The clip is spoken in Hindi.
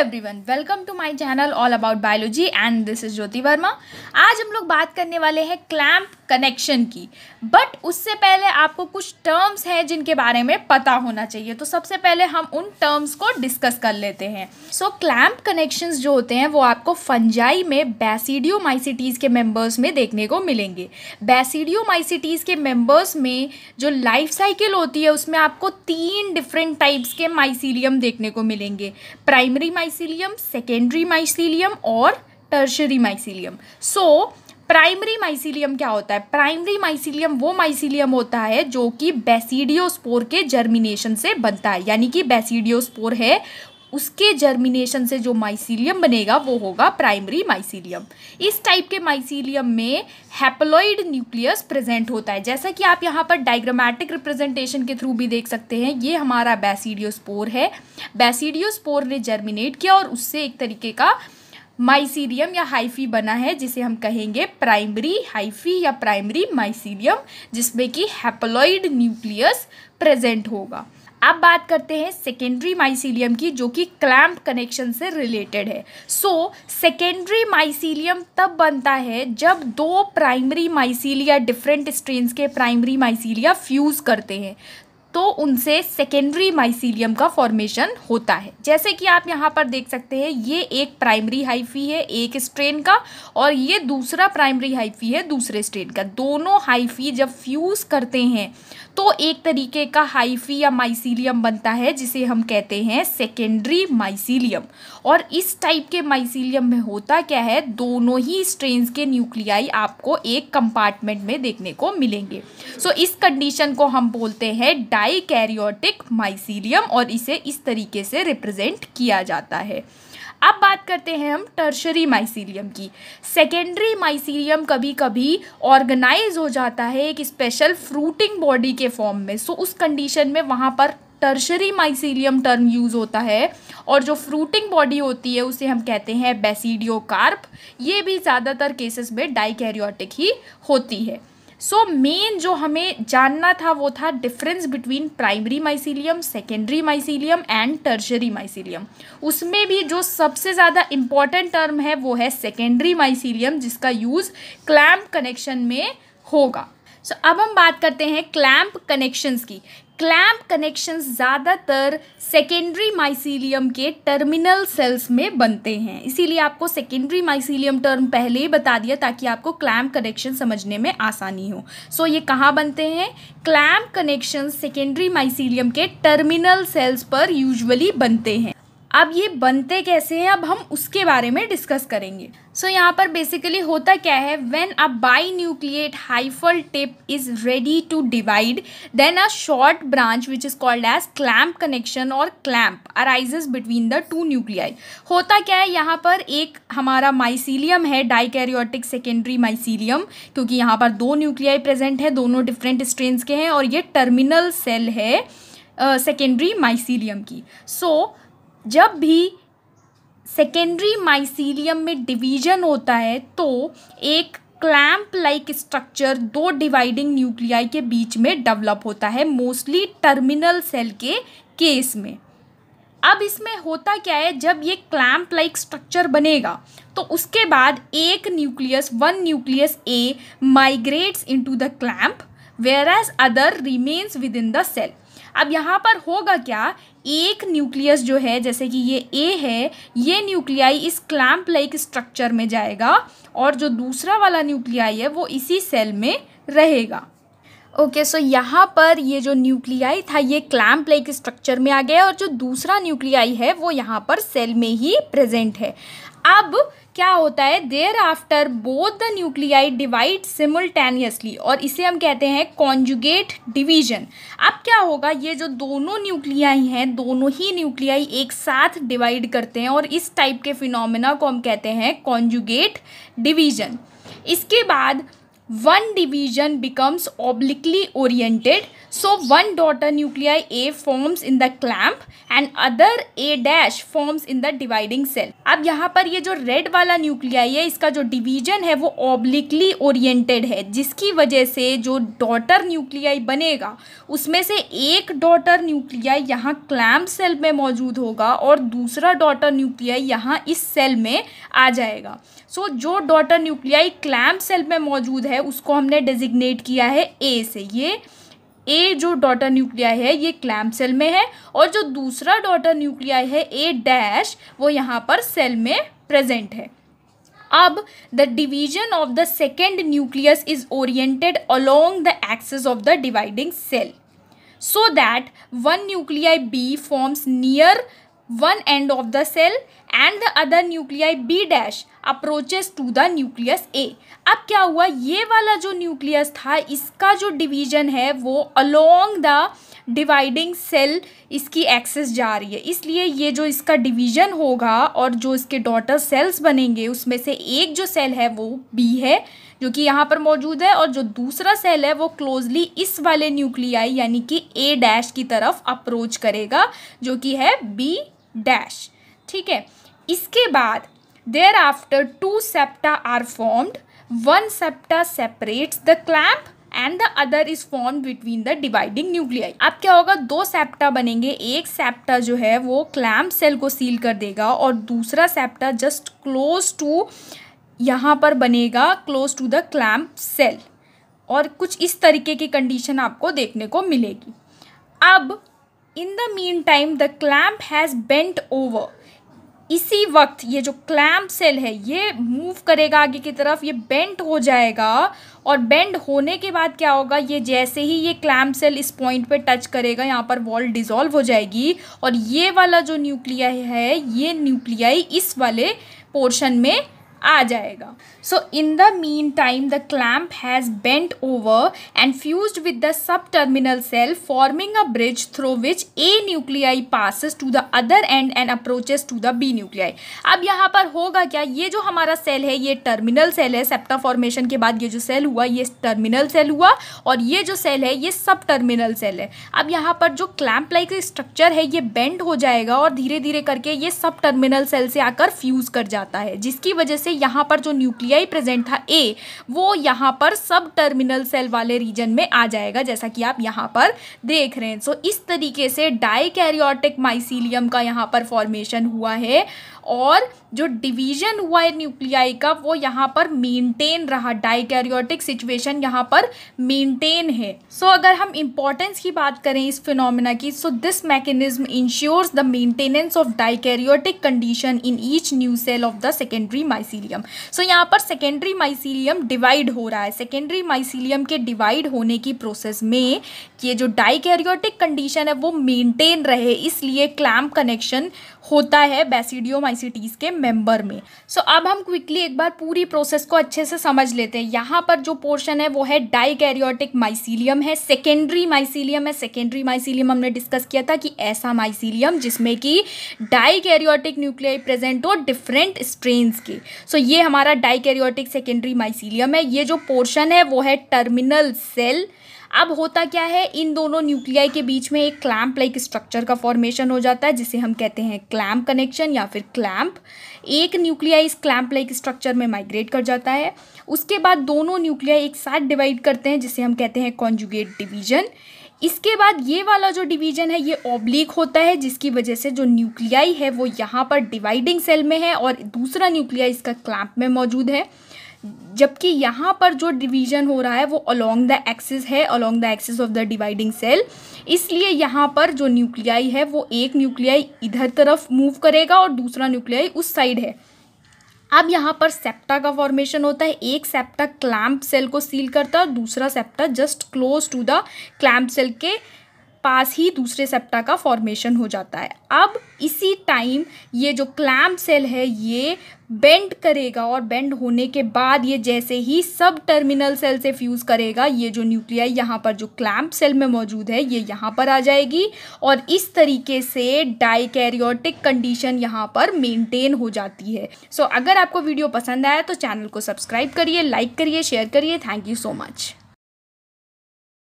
Everyone welcome to my channel all about biology and this is Jyoti Verma आज हम लोग बात करने वाले हैं क्लैम्प कनेक्शन की बट उससे पहले आपको कुछ टर्म्स हैं जिनके बारे में पता होना चाहिए तो सबसे पहले हम उन टर्म्स को डिस्कस कर लेते हैं सो क्लैम्प कनेक्शंस जो होते हैं वो आपको फंजाई में बैसीडियोमाइसिटीज़ के मेम्बर्स में देखने को मिलेंगे बैसीडियोमाइसिटीज़ के मेम्बर्स में जो लाइफ साइकिल होती है उसमें आपको तीन डिफरेंट टाइप्स के माइसीलियम देखने को मिलेंगे प्राइमरी माइसिलियम सेकेंडरी माइसिलियम और tertiary mycelium so primary mycelium क्या होता है प्राइमरी माइसिलियम वो माइसिलियम होता है जो कि बेसिडियोस्पोर के जर्मिनेशन से बनता है यानी कि बेसिडियोस्पोर है उसके जर्मिनेशन से जो माइसीलियम बनेगा वो होगा प्राइमरी माइसीलियम इस टाइप के माइसीलियम में हैपलॉइड न्यूक्लियस प्रेजेंट होता है जैसा कि आप यहाँ पर डायग्रामेटिक रिप्रेजेंटेशन के थ्रू भी देख सकते हैं ये हमारा बैसीडियोस्पोर है बैसीडियोस्पोर ने जर्मिनेट किया और उससे एक तरीके का माइसीलियम या हाइफी बना है जिसे हम कहेंगे प्राइमरी हाइफी या प्राइमरी माइसीलियम जिसमें कि हैपलॉइड न्यूक्लियस प्रेजेंट होगा अब बात करते हैं सेकेंडरी माइसीलियम की जो कि क्लैम्प कनेक्शन से रिलेटेड है सो सेकेंडरी माइसीलियम तब बनता है जब दो प्राइमरी माइसीलिया डिफरेंट स्ट्रेन के प्राइमरी माइसीलिया फ्यूज़ करते हैं तो उनसे सेकेंडरी माइसीलियम का फॉर्मेशन होता है जैसे कि आप यहाँ पर देख सकते हैं ये एक प्राइमरी हाइफी है एक स्ट्रेन का और ये दूसरा प्राइमरी हाइफी है दूसरे स्ट्रेन का दोनों हाइफी जब फ्यूज़ करते हैं तो एक तरीके का हाइफी या माइसीलियम बनता है जिसे हम कहते हैं सेकेंडरी माइसीलियम और इस टाइप के माइसीलियम में होता क्या है दोनों ही स्ट्रेन्स के न्यूक्लियाई आपको एक कंपार्टमेंट में देखने को मिलेंगे सो so, इस कंडीशन को हम बोलते हैं डाई कैरियोटिक माइसीलियम और इसे इस तरीके से रिप्रेजेंट किया जाता है अब बात करते हैं हम टर्शरी माइसीलियम की सेकेंडरी माइसीलियम कभी कभी ऑर्गेनाइज हो जाता है एक स्पेशल फ्रूटिंग बॉडी के फॉर्म में सो उस कंडीशन में वहाँ पर टर्शरी माइसीलियम टर्म यूज़ होता है और जो फ्रूटिंग बॉडी होती है उसे हम कहते हैं बेसिडियो कार्प ये भी ज़्यादातर केसेस में डाइकैरियोटिक ही होती है सो मेन जो हमें जानना था वो था difference between primary mycelium secondary mycelium and tertiary mycelium उसमें भी जो सबसे ज़्यादा इम्पॉर्टेंट टर्म है वो है सेकेंडरी माइसीलियम जिसका यूज़ क्लैम्प कनेक्शन में होगा सो so, अब हम बात करते हैं क्लैम्प कनेक्शंस की क्लैम्प कनेक्शंस ज़्यादातर सेकेंडरी माइसीलियम के टर्मिनल सेल्स में बनते हैं इसीलिए आपको सेकेंडरी माइसीलियम टर्म पहले ही बता दिया ताकि आपको क्लैम्प कनेक्शन समझने में आसानी हो सो so, ये कहाँ बनते हैं क्लैम्प कनेक्शंस सेकेंडरी माइसीलियम के टर्मिनल सेल्स पर यूजुअली बनते हैं अब ये बनते कैसे हैं अब हम उसके बारे में डिस्कस करेंगे सो so, यहाँ पर बेसिकली होता क्या है when a binucleate hyphal tip is ready to divide then a short branch which is called as clamp connection और clamp arises between the two nuclei होता क्या है यहाँ पर एक हमारा माइसीलियम है डाइकैरियोटिक सेकेंडरी माइसीलियम क्योंकि यहाँ पर दो न्यूक्लियाई प्रेजेंट है दोनों डिफरेंट स्ट्रेन के हैं और ये टर्मिनल सेल है सेकेंडरी uh, माइसीलियम की सो so, जब भी सेकेंडरी माइसीलियम में डिवीजन होता है तो एक क्लैम्प लाइक स्ट्रक्चर दो डिवाइडिंग न्यूक्लियाई के बीच में डेवलप होता है मोस्टली टर्मिनल सेल के केस में अब इसमें होता क्या है जब ये क्लैम्प लाइक स्ट्रक्चर बनेगा तो उसके बाद एक nucleus one nucleus A migrates into the clamp whereas other remains within the cell अब यहाँ पर होगा क्या एक न्यूक्लियस जो है जैसे कि ये ए है ये न्यूक्लियाई इस क्लैम्प लाइक स्ट्रक्चर में जाएगा और जो दूसरा वाला न्यूक्लियाई है वो इसी सेल में रहेगा ओके सो यहाँ पर ये जो न्यूक्लियाई था ये क्लैम्प लाइक स्ट्रक्चर में आ गया और जो दूसरा न्यूक्लियाई है वो यहाँ पर सेल में ही प्रेजेंट है अब क्या होता है thereafter both the nuclei divide simultaneously और इसे हम कहते हैं कॉन्जुगेट डिवीजन अब क्या होगा ये जो दोनों न्यूक्लियाई हैं दोनों ही न्यूक्लियाई एक साथ डिवाइड करते हैं और इस टाइप के फिनोमेना को हम कहते हैं कॉन्जुगेट डिवीजन इसके बाद one division becomes obliquely oriented so one daughter nuclei A forms in the clamp and other A dash forms in the dividing cell अब यहाँ पर ये जो रेड वाला न्यूक्लियाई है इसका जो डिवीजन है वो ऑब्लिकली ओरिएंटेड है जिसकी वजह से जो डॉटर न्यूक्लियाई बनेगा उसमें से एक डॉटर न्यूक्लियाई यहाँ क्लैम्प सेल में मौजूद होगा और दूसरा डॉटर न्यूक्लियाई यहाँ इस सेल में आ जाएगा सो so, जो डॉटर न्यूक्लियाई क्लैम्प सेल में मौजूद है है उसको हमने डेजिग्नेट किया है ए से ये ए जो डॉटर न्यूक्लिया है ये क्लैम सेल में है और जो दूसरा डॉटर न्यूक्लिया है ए डैश वो यहाँ पर सेल में प्रेजेंट है अब the division of the second nucleus is oriented along the axis of the dividing cell so that one nuclei B forms near one end of the cell and the other nuclei B dash approaches to the nucleus A. अब क्या हुआ ये वाला जो न्यूक्लियस था इसका जो डिवीजन है वो अलोंग द डिवाइडिंग सेल इसकी एक्सेस जा रही है इसलिए ये जो इसका डिवीजन होगा और जो इसके डॉटर सेल्स बनेंगे उसमें से एक जो सेल है वो बी है जो कि यहाँ पर मौजूद है और जो दूसरा सेल है वो क्लोजली इस वाले न्यूक्लियाई यानी कि ए डैश की तरफ अप्रोच करेगा जो कि है बी डैश ठीक है इसके बाद thereafter two septa are formed one septa separates the clamp and the other is form between the dividing nuclei अब क्या होगा दो सेप्टा बनेंगे एक सेप्टा जो है वो क्लैम्प सेल को सील कर देगा और दूसरा सेप्टा जस्ट क्लोज टू यहाँ पर बनेगा close to the clamp cell और कुछ इस तरीके की कंडीशन आपको देखने को मिलेगी अब in the meantime the clamp has bent over इसी वक्त ये जो क्लैम्प सेल है ये मूव करेगा आगे की तरफ ये बेंट हो जाएगा और बेंड होने के बाद क्या होगा ये जैसे ही ये क्लैम्प सेल इस पॉइंट पे टच करेगा यहाँ पर वॉल डिजॉल्व हो जाएगी और ये वाला जो न्यूक्लियाई है ये न्यूक्लियाई इस वाले पोर्शन में आ जाएगा so in the meantime the clamp has has over and fuse with the subterminal cell forming a bridge through which A nuclei passes to the other end and approaches to the B nuclei अब यहाँ पर होगा क्या ये जो हमारा सेल है ये टर्मिनल सेल है सेप्टा फॉर्मेशन के बाद ये जो सेल हुआ ये टर्मिनल सेल हुआ और ये जो सेल है ये सब टर्मिनल सेल है अब यहाँ पर जो क्लैम्प लाइक स्ट्रक्चर है ये बेंड हो जाएगा और धीरे धीरे करके ये सब टर्मिनल सेल से आकर फ्यूज कर जाता है जिसकी वजह से यहाँ पर जो न्यूक्लिया ही प्रेजेंट था ए वो यहाँ पर सब टर्मिनल सेल वाले रीजन में आ जाएगा जैसा कि आप यहाँ पर देख रहे हैं सो so, इस तरीके से डाई कैरियोटिक माइसीलियम का यहाँ पर फॉर्मेशन हुआ है और जो डिवीजन हुआ है न्यूक्लियाई का वो यहाँ पर मेंटेन रहा डाइकैरियोटिक सिचुएशन यहाँ पर मेंटेन है सो so, अगर हम इम्पॉर्टेंस की बात करें इस फिनोमिना की so this mechanism ensures the maintenance of dikaryotic condition in each new cell of the secondary mycelium सो यहाँ पर सेकेंडरी माइसीलियम डिवाइड हो रहा है सेकेंडरी माइसीलियम के डिवाइड होने की प्रोसेस में ये जो डाइकैरियोटिक कंडीशन है वो मेंटेन रहे इसलिए क्लैम्प कनेक्शन होता है बैसिडियोमाइसिटीज़ के मेंबर में सो so, अब हम क्विकली एक बार पूरी प्रोसेस को अच्छे से समझ लेते हैं यहाँ पर जो पोर्शन है वो है डाइकैरियोटिक माइसिलियम है सेकेंडरी माइसिलियम है सेकेंडरी माइसिलियम हमने डिस्कस किया था कि ऐसा माइसिलियम जिसमें कि डाइकैरियोटिक न्यूक्लियाई प्रेजेंट हो डिफरेंट स्ट्रेन्स के सो so, ये हमारा डाइकैरियोटिक सेकेंडरी माइसिलियम है ये जो पोर्शन है वो है टर्मिनल सेल अब होता क्या है इन दोनों न्यूक्लियाई के बीच में एक क्लैम्प लाइक स्ट्रक्चर का फॉर्मेशन हो जाता है जिसे हम कहते हैं क्लैम्प कनेक्शन या फिर क्लैम्प एक न्यूक्लिया इस क्लैम्प लाइक स्ट्रक्चर में माइग्रेट कर जाता है उसके बाद दोनों न्यूक्लिया एक साथ डिवाइड करते हैं जिसे हम कहते हैं कॉन्जुगेट डिवीजन इसके बाद ये वाला जो डिवीजन है ये ऑब्लिक होता है जिसकी वजह से जो न्यूक्लियाई है वो यहाँ पर डिवाइडिंग सेल में है और दूसरा न्यूक्लिया इसका क्लैम्प में मौजूद है जबकि यहाँ पर जो डिवीज़न हो रहा है वो अलोंग द एक्सिस है along the axis of the dividing cell इसलिए यहाँ पर जो न्यूक्लियाई है वो एक न्यूक्लियाई इधर तरफ मूव करेगा और दूसरा न्यूक्लियाई उस साइड है अब यहाँ पर सेप्टा का फॉर्मेशन होता है एक सेप्टा क्लैम्प सेल को सील करता है और दूसरा septa just close to the clamp cell के पास ही दूसरे सेप्टा का फॉर्मेशन हो जाता है अब इसी टाइम ये जो क्लैम्प सेल है ये बेंड करेगा और बेंड होने के बाद ये जैसे ही सब टर्मिनल सेल से फ्यूज़ करेगा ये जो न्यूक्लियाई यहाँ पर जो क्लैम्प सेल में मौजूद है ये यहाँ पर आ जाएगी और इस तरीके से डाइकैरियोटिक कंडीशन यहाँ पर मेंटेन हो जाती है सो so, अगर आपको वीडियो पसंद आया तो चैनल को सब्सक्राइब करिए लाइक करिए शेयर करिए थैंक यू सो मच